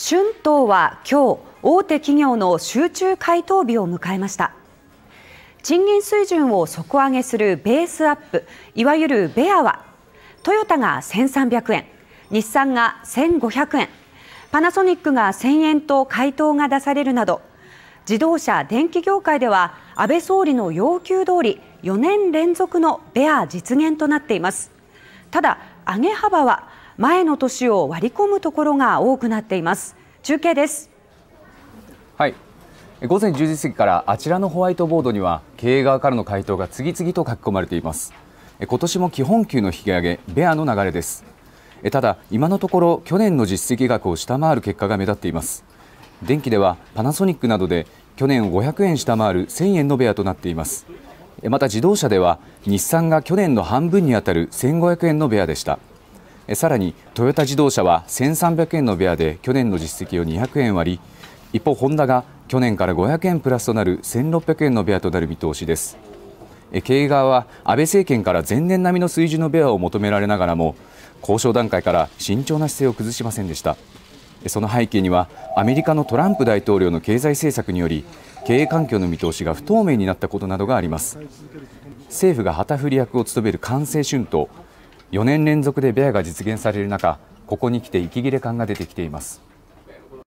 春闘は今日大手企業の集中回答日を迎えました賃金水準を底上げするベースアップいわゆるベアはトヨタが1300円日産が1500円パナソニックが1000円と回答が出されるなど自動車・電機業界では安倍総理の要求通り4年連続のベア実現となっていますただ上げ幅は前の年を割り込むところが多くなっています中継ですはい午前10時過ぎからあちらのホワイトボードには経営側からの回答が次々と書き込まれています今年も基本給の引き上げベアの流れですただ今のところ去年の実績額を下回る結果が目立っています電気ではパナソニックなどで去年500円下回る1000円のベアとなっていますまた自動車では日産が去年の半分にあたる1500円のベアでしたさらにトヨタ自動車は1300円のベアで去年の実績を200円割り一方ホンダが去年から500円プラスとなる1600円のベアとなる見通しです経営側は安倍政権から前年並みの水準のベアを求められながらも交渉段階から慎重な姿勢を崩しませんでしたその背景にはアメリカのトランプ大統領の経済政策により経営環境の見通しが不透明になったことなどがあります政府が旗振り役を務める官製春闘4年連続でベアが実現される中ここに来て息切れ感が出てきています